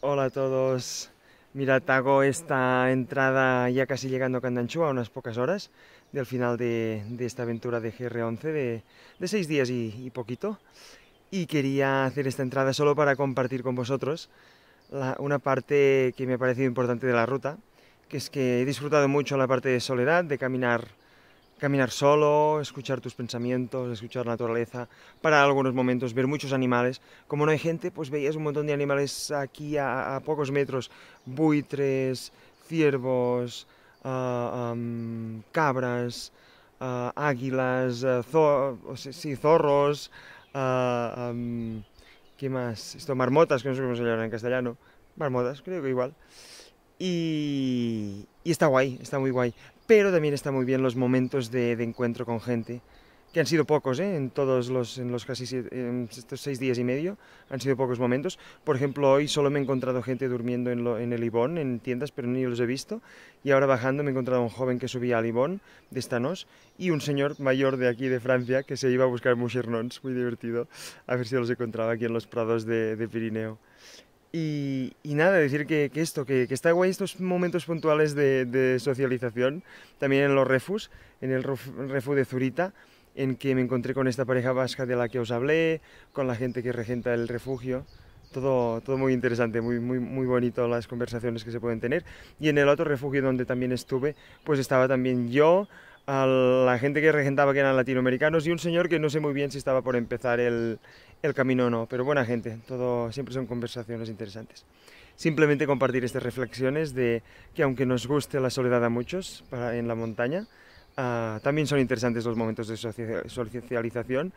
Hola a todos. Mira, hago esta entrada ya casi llegando a a unas pocas horas del final de, esta aventura de GR11 de, seis días y, poquito. Y quería hacer esta entrada solo para compartir con vosotros una parte que me ha parecido importante de la ruta, que es que he disfrutado mucho la parte de soledad, de caminar caminar solo, escuchar tus pensamientos, escuchar la naturaleza, para algunos momentos ver muchos animales. Como no hay gente, pues veías un montón de animales aquí a, pocos metros, buitres, ciervos, cabras, águilas, zorros, ¿qué más? Esto, marmotas, que no sé cómo se llama en castellano, marmotas, creo que igual. y, está guay, está muy guay pero también está muy bien los momentos de, encuentro con gente, que han sido pocos, ¿eh? en todos los, en los casi en estos seis días y medio, han sido pocos momentos. Por ejemplo, hoy solo me he encontrado gente durmiendo en, el Ibón, en tiendas, pero ni los he visto. Y ahora bajando me he encontrado un joven que subía al Ibón de Estanos y un señor mayor de aquí de Francia que se iba a buscar mouchernons. muy divertido. A ver si los encontraba aquí en los prados de, de Pirineo. Y, nada, decir que, esto, que, está guay estos momentos puntuales de, socialización, también en los refus, en el refu de Zurita, en que me encontré con esta pareja vasca de la que os hablé, con la gente que regenta el refugio, todo, todo muy interesante, muy, muy, muy bonito las conversaciones que se pueden tener. Y en el otro refugio donde también estuve, pues estaba también yo, a la gente que regentaba que eran latinoamericanos y un señor que no sé muy bien si estaba por empezar el, camino o no, pero buena gente, todo siempre son conversaciones interesantes. Simplemente compartir estas reflexiones de que aunque nos guste la soledad a muchos en la montaña, Ah, también son interesantes los momentos de socialización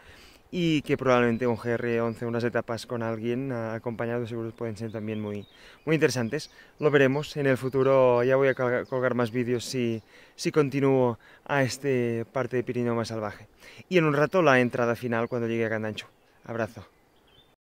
y que probablemente un GR11 unas etapas con alguien ah, acompañado seguro pueden ser también muy, muy interesantes. Lo veremos en el futuro, ya voy a colgar más vídeos si, si continúo a este parte de Pirineo más salvaje. Y en un rato la entrada final cuando llegue a Candancho. Abrazo.